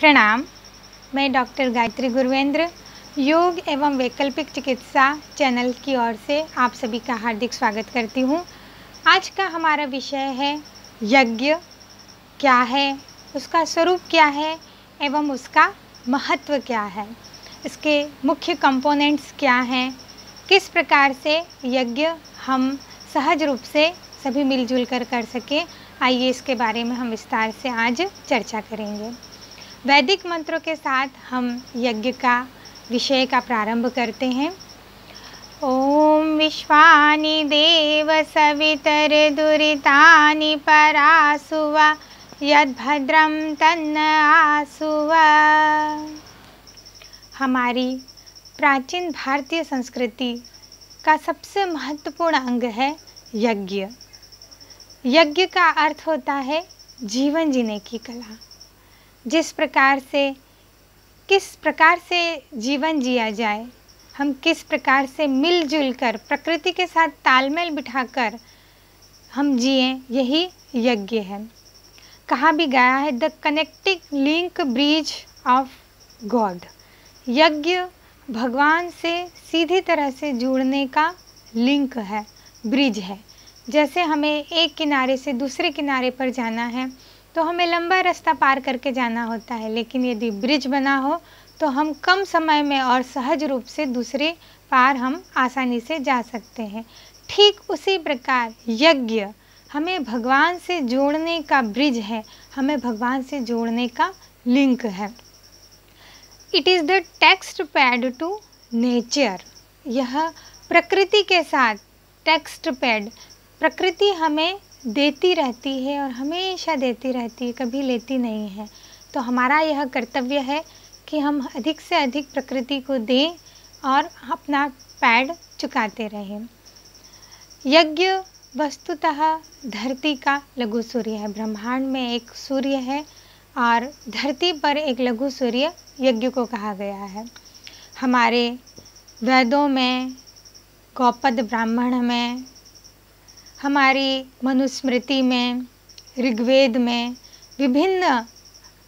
प्रणाम मैं डॉक्टर गायत्री गुरुवेंद्र योग एवं वैकल्पिक चिकित्सा चैनल की ओर से आप सभी का हार्दिक स्वागत करती हूँ आज का हमारा विषय है यज्ञ क्या है उसका स्वरूप क्या है एवं उसका महत्व क्या है इसके मुख्य कंपोनेंट्स क्या हैं किस प्रकार से यज्ञ हम सहज रूप से सभी मिलजुल कर कर सकें आइए इसके बारे में हम विस्तार से आज चर्चा करेंगे वैदिक मंत्रों के साथ हम यज्ञ का विषय का प्रारंभ करते हैं ओम विश्वानि देव सवितर परासु परासुवा यद्भद्रं तन्न आसुवा हमारी प्राचीन भारतीय संस्कृति का सबसे महत्वपूर्ण अंग है यज्ञ यज्ञ का अर्थ होता है जीवन जीने की कला जिस प्रकार से किस प्रकार से जीवन जिया जाए हम किस प्रकार से मिलजुल कर प्रकृति के साथ तालमेल बिठाकर हम जिए यही यज्ञ है कहा भी गया है the connecting link bridge of God यज्ञ भगवान से सीधी तरह से जुड़ने का लिंक है ब्रिज है जैसे हमें एक किनारे से दूसरे किनारे पर जाना है तो हमें लंबा रास्ता पार करके जाना होता है लेकिन यदि ब्रिज बना हो तो हम कम समय में और सहज रूप से दूसरे पार हम आसानी से जा सकते हैं ठीक उसी प्रकार यज्ञ हमें भगवान से जोड़ने का ब्रिज है हमें भगवान से जोड़ने का लिंक है it is the text pad to nature यह प्रकृति के साथ टेक्स्ट पैड प्रकृति हमें देती रहती है और हमेशा देती रहती है कभी लेती नहीं है तो हमारा यह कर्तव्य है कि हम अधिक से अधिक प्रकृति को दें और अपना पैड चुकाते रहें यज्ञ वस्तुतः धरती का लघु सूर्य है ब्रह्मांड में एक सूर्य है और धरती पर एक लघु सूर्य यज्ञ को कहा गया है हमारे वेदों में गौपद ब्राह्मण में हमारी मनुस्मृति में ऋग्वेद में विभिन्न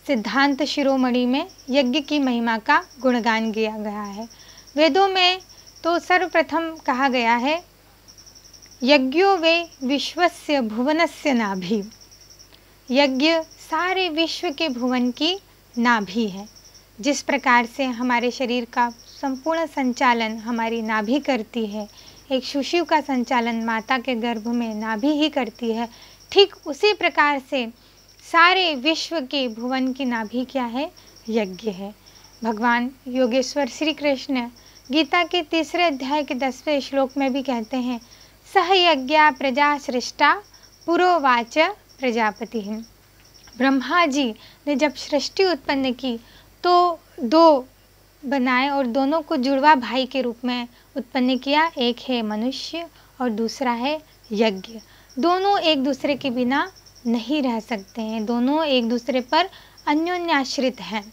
सिद्धांत शिरोमणि में यज्ञ की महिमा का गुणगान किया गया है वेदों में तो सर्वप्रथम कहा गया है यज्ञो वे विश्वस्य भुवनस्य नाभि यज्ञ सारे विश्व के भुवन की नाभि है जिस प्रकार से हमारे शरीर का संपूर्ण संचालन हमारी नाभि करती है एक शिशु का संचालन माता के गर्भ में नाभि ही करती है ठीक उसी प्रकार से सारे विश्व के भुवन की नाभि क्या है यज्ञ है भगवान योगेश्वर श्री कृष्ण गीता के तीसरे अध्याय के दसवें श्लोक में भी कहते हैं सह यज्ञा प्रजा सृष्टा पुरोवाच प्रजापति ब्रह्मा जी ने जब सृष्टि उत्पन्न की तो दो बनाए और दोनों को जुड़वा भाई के रूप में उत्पन्न किया एक है मनुष्य और दूसरा है यज्ञ दोनों एक दूसरे के बिना नहीं रह सकते हैं दोनों एक दूसरे पर अन्योन्याश्रित हैं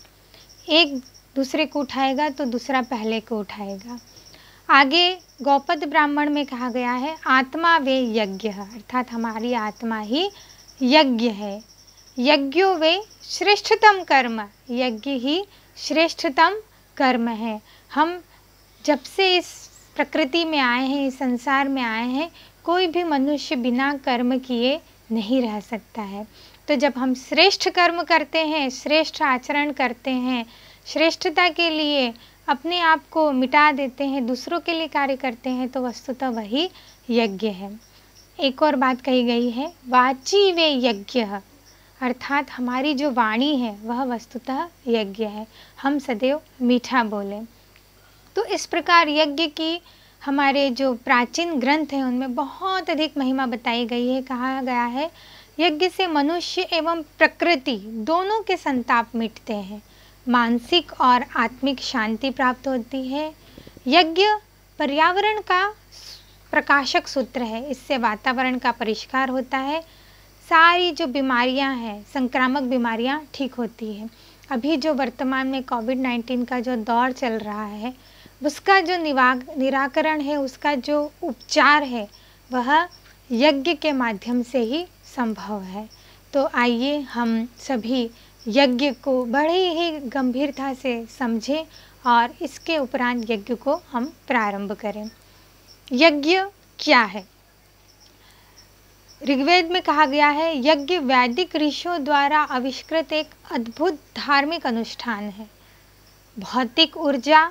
एक दूसरे को उठाएगा तो दूसरा पहले को उठाएगा आगे गौपद ब्राह्मण में कहा गया है आत्मा वे यज्ञ है अर्थात हमारी आत्मा ही यज्ञ है यज्ञो वे श्रेष्ठतम कर्म यज्ञ ही श्रेष्ठतम कर्म है हम जब से इस प्रकृति में आए हैं इस संसार में आए हैं कोई भी मनुष्य बिना कर्म किए नहीं रह सकता है तो जब हम श्रेष्ठ कर्म करते हैं श्रेष्ठ आचरण करते हैं श्रेष्ठता के लिए अपने आप को मिटा देते हैं दूसरों के लिए कार्य करते हैं तो वस्तुतः वही यज्ञ है एक और बात कही गई है वाची वे यज्ञ अर्थात हमारी जो वाणी है वह वस्तुतः यज्ञ है हम सदैव मीठा बोलें तो इस प्रकार यज्ञ की हमारे जो प्राचीन ग्रंथ हैं उनमें बहुत अधिक महिमा बताई गई है कहा गया है यज्ञ से मनुष्य एवं प्रकृति दोनों के संताप मिटते हैं मानसिक और आत्मिक शांति प्राप्त होती है यज्ञ पर्यावरण का प्रकाशक सूत्र है इससे वातावरण का परिष्कार होता है सारी जो बीमारियां हैं संक्रामक बीमारियां ठीक होती है अभी जो वर्तमान में कोविड नाइन्टीन का जो दौर चल रहा है उसका जो निवाग निराकरण है उसका जो उपचार है वह यज्ञ के माध्यम से ही संभव है तो आइए हम सभी यज्ञ को बड़े ही गंभीरता से समझें और इसके उपरांत यज्ञ को हम प्रारंभ करें यज्ञ क्या है ऋग्वेद में कहा गया है यज्ञ वैदिक ऋषियों द्वारा आविष्कृत एक अद्भुत धार्मिक अनुष्ठान है भौतिक ऊर्जा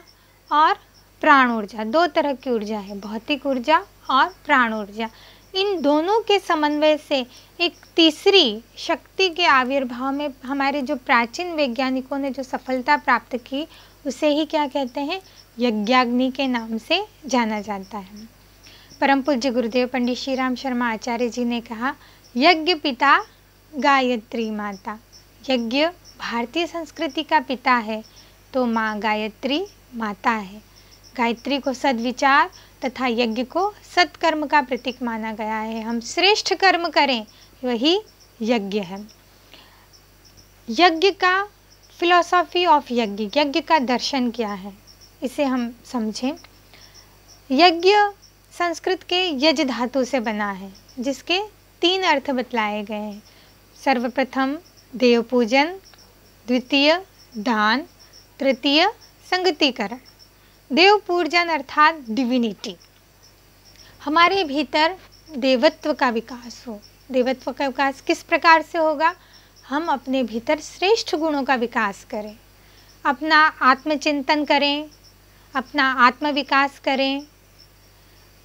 और प्राण ऊर्जा दो तरह की ऊर्जा है भौतिक ऊर्जा और प्राण ऊर्जा इन दोनों के समन्वय से एक तीसरी शक्ति के आविर्भाव में हमारे जो प्राचीन वैज्ञानिकों ने जो सफलता प्राप्त की उसे ही क्या कहते हैं यज्ञाग्नि के नाम से जाना जाता है परम पूज्य गुरुदेव पंडित श्री राम शर्मा आचार्य जी ने कहा यज्ञ पिता गायत्री माता यज्ञ भारतीय संस्कृति का पिता है तो माँ गायत्री माता है गायत्री को सद्विचार तथा यज्ञ को सत्कर्म का प्रतीक माना गया है हम श्रेष्ठ कर्म करें वही यज्ञ है यज्ञ का फिलॉसॉफी ऑफ यज्ञ यज्ञ का दर्शन क्या है इसे हम समझें यज्ञ संस्कृत के यज धातु से बना है जिसके तीन अर्थ बतलाए गए हैं सर्वप्रथम देव पूजन द्वितीय दान तृतीय संगतीकरण देव पूर्जन अर्थात डिविनिटी हमारे भीतर देवत्व का विकास हो देवत्व का विकास किस प्रकार से होगा हम अपने भीतर श्रेष्ठ गुणों का विकास करें अपना आत्मचिंतन करें अपना आत्म विकास करें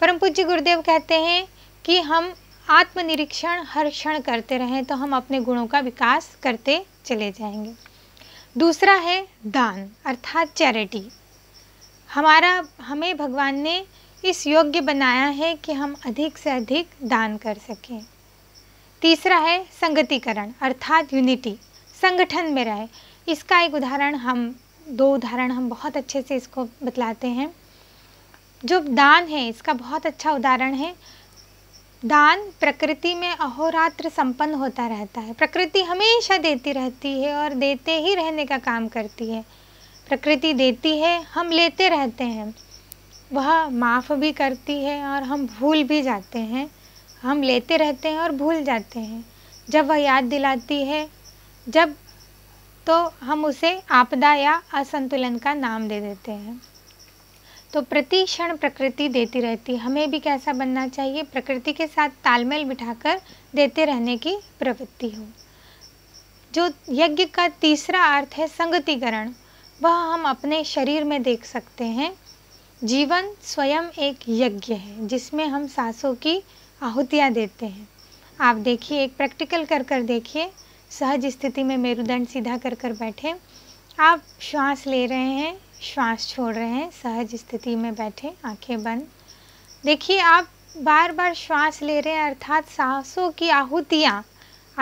परम पूज्य गुरुदेव कहते हैं कि हम आत्मनिरीक्षण हर क्षण करते रहें तो हम अपने गुणों का विकास करते चले जाएंगे दूसरा है दान अर्थात चैरिटी हमारा हमें भगवान ने इस योग्य बनाया है कि हम अधिक से अधिक दान कर सकें तीसरा है संगतिकरण अर्थात यूनिटी संगठन में रहे इसका एक उदाहरण हम दो उदाहरण हम बहुत अच्छे से इसको बतलाते हैं जो दान है इसका बहुत अच्छा उदाहरण है दान प्रकृति में अहोरात्र संपन्न होता रहता है प्रकृति हमेशा देती रहती है और देते ही रहने का काम करती है प्रकृति देती है हम लेते रहते हैं वह माफ़ भी करती है और हम भूल भी जाते हैं हम लेते रहते हैं और भूल जाते हैं जब वह याद दिलाती है जब तो हम उसे आपदा या असंतुलन का नाम दे देते हैं तो प्रति क्षण प्रकृति देती रहती है हमें भी कैसा बनना चाहिए प्रकृति के साथ तालमेल बिठाकर देते रहने की प्रवृत्ति हो जो यज्ञ का तीसरा अर्थ है संगतिकरण वह हम अपने शरीर में देख सकते हैं जीवन स्वयं एक यज्ञ है जिसमें हम सांसों की आहुतियाँ देते हैं आप देखिए एक प्रैक्टिकल कर कर देखिए सहज स्थिति में मेरुदंड सीधा कर कर बैठे आप श्वास ले रहे हैं श्वास छोड़ रहे हैं सहज स्थिति में बैठे आंखें बंद देखिए आप बार बार श्वास ले रहे हैं अर्थात सांसों की आहुतियाँ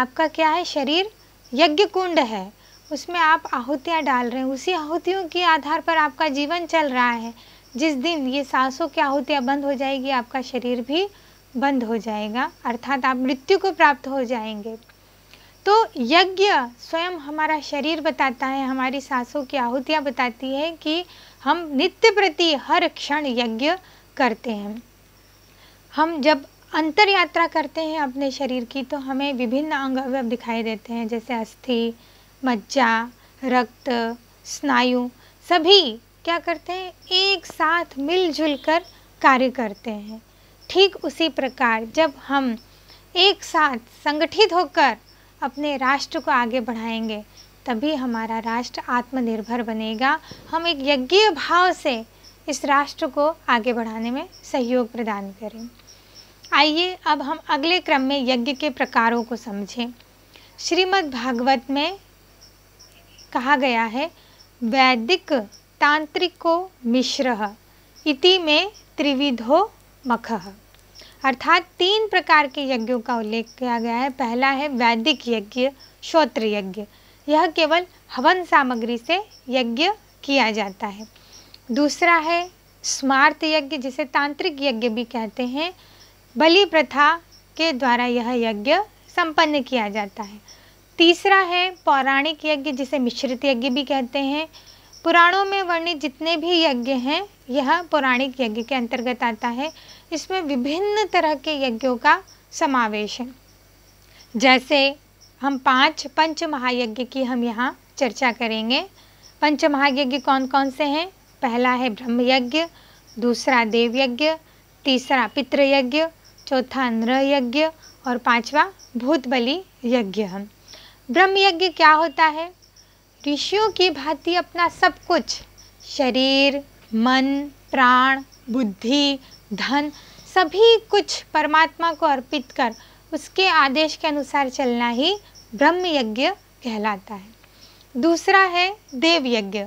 आपका क्या है शरीर यज्ञ कुंड है उसमें आप आहुतियाँ डाल रहे हैं उसी आहुतियों के आधार पर आपका जीवन चल रहा है जिस दिन ये सांसों की आहुतियाँ बंद हो जाएगी आपका शरीर भी बंद हो जाएगा अर्थात आप मृत्यु को प्राप्त हो जाएंगे तो यज्ञ स्वयं हमारा शरीर बताता है हमारी सांसों की आहुतियाँ बताती है कि हम नित्य प्रति हर क्षण यज्ञ करते हैं हम जब अंतर यात्रा करते हैं अपने शरीर की तो हमें विभिन्न अंग अवयव दिखाई देते हैं जैसे अस्थि मज्जा रक्त स्नायु सभी क्या करते हैं एक साथ मिलजुल कर कार्य करते हैं ठीक उसी प्रकार जब हम एक साथ संगठित होकर अपने राष्ट्र को आगे बढ़ाएंगे तभी हमारा राष्ट्र आत्मनिर्भर बनेगा हम एक यज्ञीय भाव से इस राष्ट्र को आगे बढ़ाने में सहयोग प्रदान करें आइए अब हम अगले क्रम में यज्ञ के प्रकारों को समझें श्रीमद् भागवत में कहा गया है वैदिक तांत्रिको मिश्र इति में त्रिविधो मखः अर्थात तीन प्रकार के यज्ञों का उल्लेख किया गया है पहला है वैदिक यज्ञ श्रोत्र यज्ञ यह केवल हवन सामग्री से यज्ञ किया जाता है दूसरा है स्मार्त यज्ञ जिसे तांत्रिक यज्ञ भी कहते हैं बलि प्रथा के द्वारा यह यज्ञ संपन्न किया जाता है तीसरा है पौराणिक यज्ञ जिसे मिश्रित यज्ञ भी कहते हैं पुराणों में वर्णित जितने भी यज्ञ हैं यह पौराणिक यज्ञ के अंतर्गत आता है इसमें विभिन्न तरह के यज्ञों का समावेश है जैसे हम पांच पंच महायज्ञ की हम यहाँ चर्चा करेंगे पंच महायज्ञ कौन कौन से हैं पहला है ब्रह्म यज्ञ दूसरा देव यज्ञ तीसरा पितृयज्ञ चौथा नृ यज्ञ और पांचवा भूतबली यज्ञ ब्रह्म यज्ञ क्या होता है ऋषियों की भांति अपना सब कुछ शरीर मन प्राण बुद्धि धन सभी कुछ परमात्मा को अर्पित कर उसके आदेश के अनुसार चलना ही ब्रह्म यज्ञ कहलाता है दूसरा है देव यज्ञ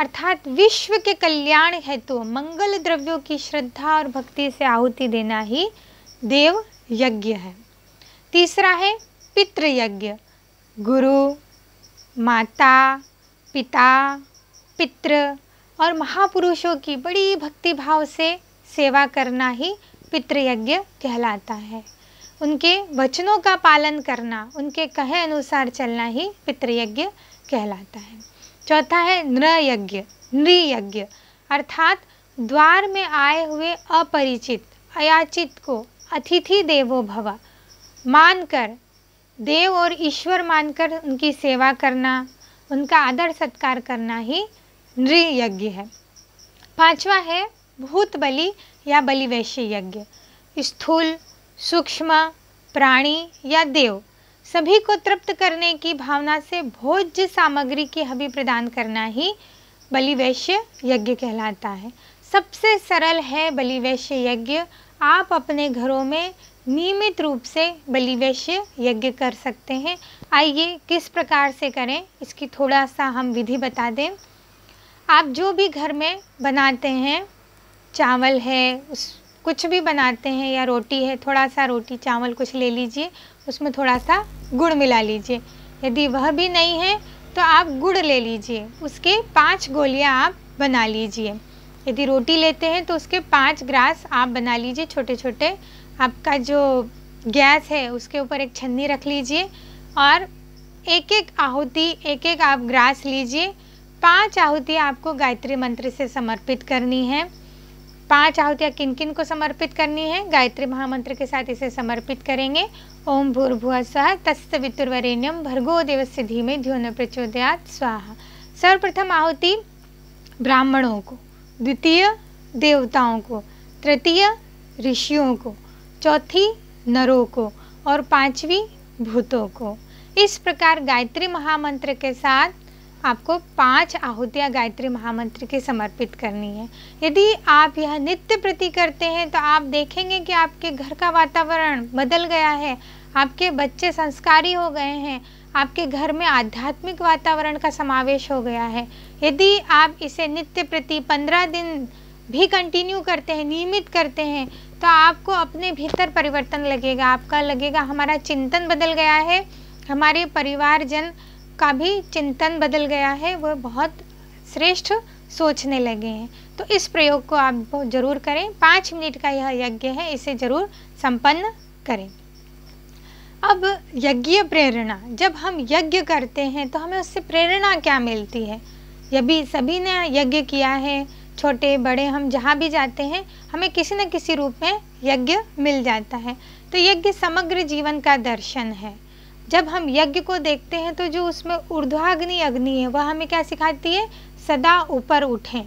अर्थात विश्व के कल्याण हेतु मंगल द्रव्यों की श्रद्धा और भक्ति से आहुति देना ही देव यज्ञ है तीसरा है पितृयज्ञ गुरु माता पिता पितृ और महापुरुषों की बड़ी भक्ति भाव से सेवा करना ही पितृयज्ञ कहलाता है उनके वचनों का पालन करना उनके कहे अनुसार चलना ही पितृयज्ञ कहलाता है चौथा है नृयज्ञ नृयज्ञ अर्थात द्वार में आए हुए अपरिचित अयाचित को अतिथि देवो भवा मानकर देव और ईश्वर मानकर उनकी सेवा करना उनका आदर सत्कार करना ही नृयज्ञ है पांचवा है भूत बलि या बलिवैश्य यज्ञ स्थूल सूक्ष्म प्राणी या देव सभी को तृप्त करने की भावना से भोज्य सामग्री की हबी प्रदान करना ही बलिवैश्य यज्ञ कहलाता है सबसे सरल है बलिवैश्य यज्ञ आप अपने घरों में नियमित रूप से बलिवैश्य यज्ञ कर सकते हैं आइए किस प्रकार से करें इसकी थोड़ा सा हम विधि बता दें आप जो भी घर में बनाते हैं चावल है उस कुछ भी बनाते हैं या रोटी है थोड़ा सा रोटी चावल कुछ ले लीजिए उसमें थोड़ा सा गुड़ मिला लीजिए यदि वह भी नहीं है तो आप गुड़ ले लीजिए उसके पाँच गोलियाँ आप बना लीजिए यदि रोटी लेते हैं तो उसके पाँच ग्रास आप बना लीजिए छोटे छोटे आपका जो गैस है उसके ऊपर एक छन्नी रख लीजिए और एक एक आहुति एक एक आप ग्रास लीजिए पांच आहुति आपको गायत्री मंत्र से समर्पित करनी है पांच आहुतियाँ किन किन को समर्पित करनी है गायत्री महामंत्र के साथ इसे समर्पित करेंगे ओम भूर्भुव तस्त तस्तवितुर्वरेण्यम भर्गो देवस्य धीमे ध्योन प्रचोदयात स्वाहा सर्वप्रथम आहुति ब्राह्मणों को द्वितीय देवताओं को तृतीय ऋषियों को चौथी नरों को और पांचवी भूतों को इस प्रकार गायत्री महामंत्र के साथ आपको पांच आहुतियाँ गायत्री महामंत्र की समर्पित करनी है यदि आप यह नित्य प्रति करते हैं तो आप देखेंगे कि आपके घर का वातावरण बदल गया है आपके बच्चे संस्कारी हो गए हैं आपके घर में आध्यात्मिक वातावरण का समावेश हो गया है यदि आप इसे नित्य प्रति पंद्रह दिन भी कंटिन्यू करते हैं नियमित करते हैं तो आपको अपने भीतर परिवर्तन लगेगा आपका लगेगा हमारा चिंतन बदल गया है हमारे परिवारजन का भी चिंतन बदल गया है वह बहुत श्रेष्ठ सोचने लगे हैं तो इस प्रयोग को आप जरूर करें पाँच मिनट का यह यज्ञ है इसे जरूर संपन्न करें अब यज्ञ प्रेरणा जब हम यज्ञ करते हैं तो हमें उससे प्रेरणा क्या मिलती है यदि सभी ने यज्ञ किया है छोटे बड़े हम जहाँ भी जाते हैं हमें किसी न किसी रूप में यज्ञ मिल जाता है तो यज्ञ समग्र जीवन का दर्शन है जब हम यज्ञ को देखते हैं तो जो उसमें ऊर्ध्वाग्नि अग्नि है वह हमें क्या सिखाती है सदा ऊपर उठें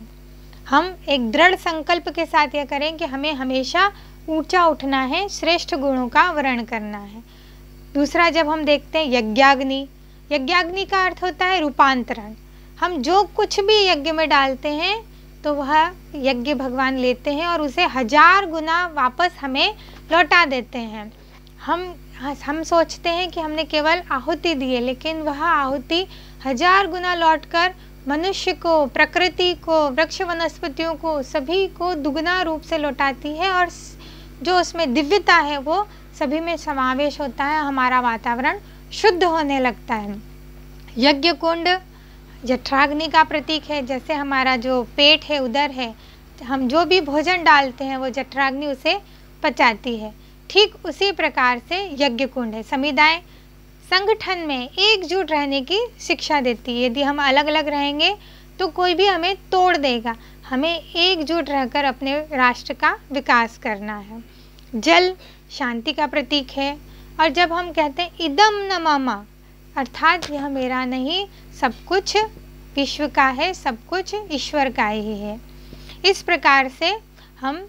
हम एक दृढ़ संकल्प के साथ यह करें कि हमें हमेशा ऊंचा उठना है श्रेष्ठ गुणों का वर्ण करना है दूसरा जब हम देखते हैं यज्ञाग्नि यज्ञाग्नि का अर्थ होता है रूपांतरण हम जो कुछ भी यज्ञ में डालते हैं तो वह यज्ञ भगवान लेते हैं और उसे हजार गुना वापस हमें लौटा देते हैं हम हाँ, हम सोचते हैं कि हमने केवल आहुति दी है लेकिन वह आहुति हजार गुना लौटकर मनुष्य को प्रकृति को वृक्ष वनस्पतियों को सभी को दुगना रूप से लौटाती है और जो उसमें दिव्यता है वो सभी में समावेश होता है हमारा वातावरण शुद्ध होने लगता है यज्ञ कुंड जठराग्नि का प्रतीक है जैसे हमारा जो पेट है उधर है हम जो भी भोजन डालते हैं वो जठराग्नि उसे पचाती है ठीक उसी प्रकार से यज्ञ कुंड है समुदाय संगठन में एकजुट रहने की शिक्षा देती है यदि हम अलग अलग रहेंगे तो कोई भी हमें तोड़ देगा हमें एकजुट रहकर अपने राष्ट्र का विकास करना है जल शांति का प्रतीक है और जब हम कहते हैं इदम न मामा अर्थात यह मेरा नहीं सब कुछ विश्व का है सब कुछ ईश्वर का ही है इस प्रकार से हम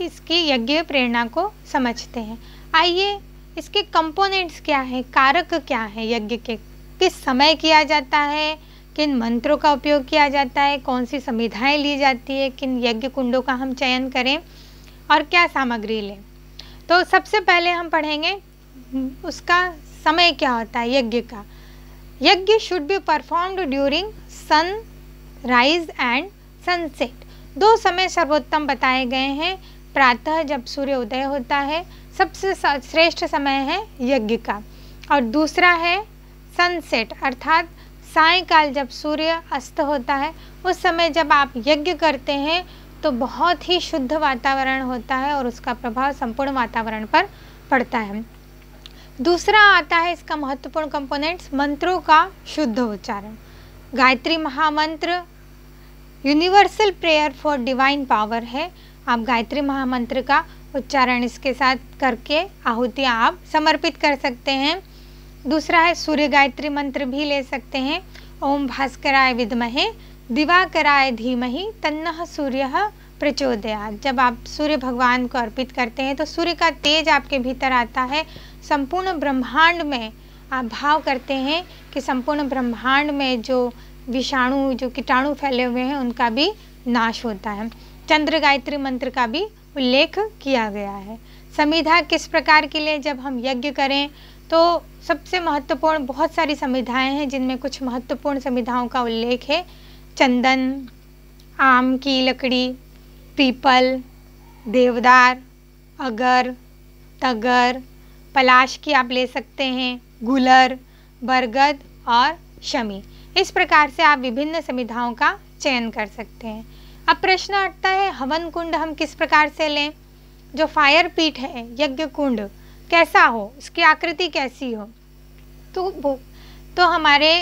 इसकी यज्ञ प्रेरणा को समझते हैं आइए इसके कंपोनेंट्स क्या हैं कारक क्या हैं यज्ञ के किस समय किया जाता है किन मंत्रों का उपयोग किया जाता है कौन सी संविधाएँ ली जाती है किन यज्ञ कुंडों का हम चयन करें और क्या सामग्री लें तो सबसे पहले हम पढ़ेंगे हम्म, उसका समय क्या होता है यज्ञ का यज्ञ should be performed during sunrise and sunset दो समय सर्वोत्तम बताए गए हैं प्रातः जब सूर्य उदय होता है सबसे श्रेष्ठ समय है यज्ञ का और दूसरा है सनसेट अर्थात सायकाल जब सूर्य अस्त होता है उस समय जब आप यज्ञ करते हैं तो बहुत ही शुद्ध वातावरण होता है और उसका प्रभाव संपूर्ण वातावरण पर पड़ता है दूसरा आता है इसका महत्वपूर्ण कंपोनेंट्स मंत्रों का शुद्ध उच्चारण गायत्री महामंत्र universal prayer for divine power है आप गायत्री महामंत्र का उच्चारण इसके साथ करके आहुतियाँ आप समर्पित कर सकते हैं दूसरा है सूर्य गायत्री मंत्र भी ले सकते हैं ओम भास्कराय विदमहे दिवाकराय धीमहि तन्नः सूर्य प्रचोदयात जब आप सूर्य भगवान को अर्पित करते हैं तो सूर्य का तेज आपके भीतर आता है संपूर्ण ब्रह्मांड में आप भाव करते हैं कि संपूर्ण ब्रह्मांड में जो विषाणु जो कीटाणु फैले हुए हैं उनका भी नाश होता है चंद्र गायत्री मंत्र का भी उल्लेख किया गया है संविधा किस प्रकार के लिए जब हम यज्ञ करें तो सबसे महत्वपूर्ण बहुत सारी संविधाएँ हैं जिनमें कुछ महत्वपूर्ण संविधाओं का उल्लेख है चंदन आम की लकड़ी पीपल देवदार अगर तगर पलाश की आप ले सकते हैं गुलर बरगद और शमी इस प्रकार से आप विभिन्न संविधाओं का चयन कर सकते हैं अब प्रश्न आता है हवन कुंड हम किस प्रकार से लें जो फायर पीठ है यज्ञ कुंड कैसा हो उसकी आकृति कैसी हो तो तो हमारे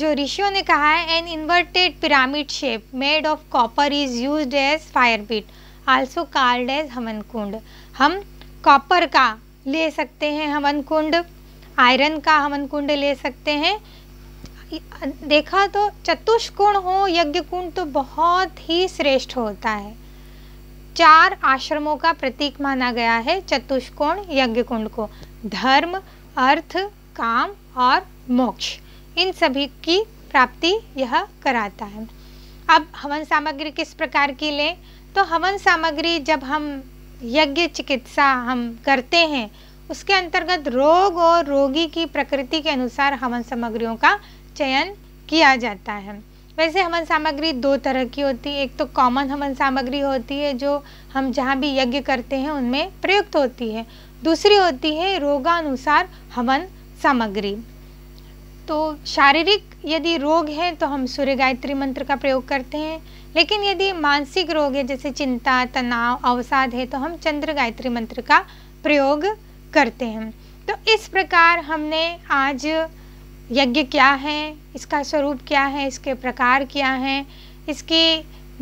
जो ऋषियों ने कहा है an inverted pyramid shape made of copper is use as fire pit also called as हवन कुंड हम कॉपर का ले सकते हैं हवन कुंड आयरन का हवन कुंड ले सकते हैं देखा तो चतुष्कोण हो यज्ञ कुंड तो बहुत ही श्रेष्ठ होता है चार आश्रमों का प्रतीक माना गया है चतुष्कोण यज्ञ कुंड को धर्म अर्थ काम और मोक्ष इन सभी की प्राप्ति यह कराता है अब हवन सामग्री किस प्रकार की लें तो हवन सामग्री जब हम यज्ञ चिकित्सा हम करते हैं उसके अंतर्गत रोग और रोगी की प्रकृति के अनुसार हवन सामग्रियों का चयन किया जाता है वैसे हवन सामग्री दो तरह की होती है एक तो कॉमन हवन सामग्री होती है जो हम जहाँ भी यज्ञ करते हैं उनमें प्रयुक्त होती है दूसरी होती है रोगानुसार हवन सामग्री तो शारीरिक यदि रोग है तो हम सूर्य गायत्री मंत्र का प्रयोग करते हैं लेकिन यदि मानसिक रोग है जैसे चिंता तनाव अवसाद है तो हम चंद्र गायत्री मंत्र का प्रयोग करते हैं तो इस प्रकार हमने आज यज्ञ क्या है इसका स्वरूप क्या है इसके प्रकार क्या हैं इसके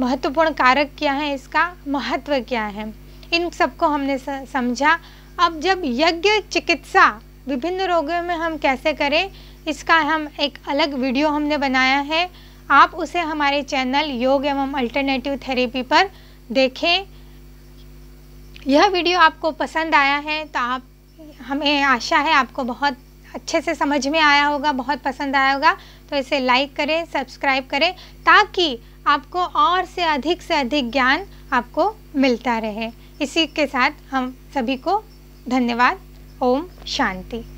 महत्वपूर्ण कारक क्या है इसका महत्व क्या है इन सबको हमने समझा अब जब यज्ञ चिकित्सा विभिन्न रोगों में हम कैसे करें इसका हम एक अलग वीडियो हमने बनाया है आप उसे हमारे चैनल योग एवं अल्टरनेटिव थेरेपी पर देखें यह वीडियो आपको पसंद आया है तो आप हमें आशा है आपको बहुत अच्छे से समझ में आया होगा बहुत पसंद आया होगा तो इसे लाइक करें सब्सक्राइब करें ताकि आपको और से अधिक से अधिक ज्ञान आपको मिलता रहे इसी के साथ हम सभी को धन्यवाद ओम शांति